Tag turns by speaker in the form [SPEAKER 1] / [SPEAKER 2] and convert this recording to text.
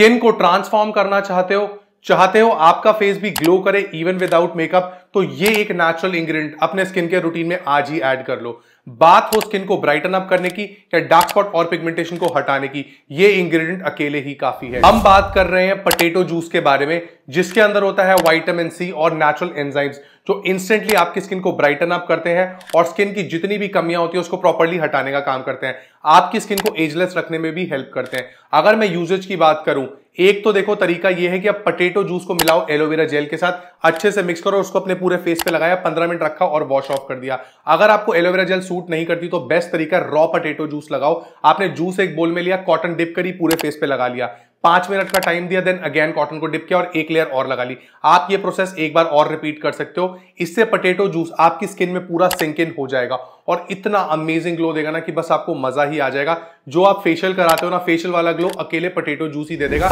[SPEAKER 1] skin को transform करना चाहते हो चाहते हो आपका फेस भी ग्लो करे इवन विदाउट मेकअप तो ये एक नेचुरल इंग्रेडिएंट अपने स्किन के रूटीन में आज ही ऐड कर लो बात हो स्किन को ब्राइटन अप करने की या डार्क स्पॉट और पिगमेंटेशन को हटाने की ये इंग्रेडिएंट अकेले ही काफी है हम बात कर रहे हैं पटेटो जूस के बारे में जिसके अंदर होता है वाइटामिन सी और नेचुरल एंजाइम्स जो इंस्टेंटली आपकी स्किन को ब्राइटन अप करते हैं और स्किन की जितनी भी कमियां होती है उसको प्रॉपरली हटाने का काम करते हैं आपकी स्किन को एजलेस रखने में भी हेल्प करते हैं अगर मैं यूजेज की बात करूं एक तो देखो तरीका यह है कि आप पटेटो जूस को मिलाओ एलोवेरा जेल के साथ अच्छे से मिक्स करो उसको अपने पूरे फेस पे लगाया पंद्रह मिनट रखा और वॉश ऑफ कर दिया अगर आपको एलोवेरा जेल सूट सूट नहीं करती तो बेस्ट तरीका रॉ पटेटो जूस लगाओ आपने जूस एक बोल में लिया कॉटन डिप करी पूरे फेस पे लगा लिया पांच मिनट का टाइम दिया देन अगेन कॉटन को डिप किया और एक लेयर और लगा ली आप ये प्रोसेस एक बार और रिपीट कर सकते हो इससे पटेटो जूस आपकी स्किन में पूरा सिंक इन हो जाएगा और इतना अमेजिंग ग्लो देगा ना कि बस आपको मजा ही आ जाएगा जो आप फेशियल कराते हो ना फेशियल वाला ग्लो अकेले पटेटो जूस ही दे देगा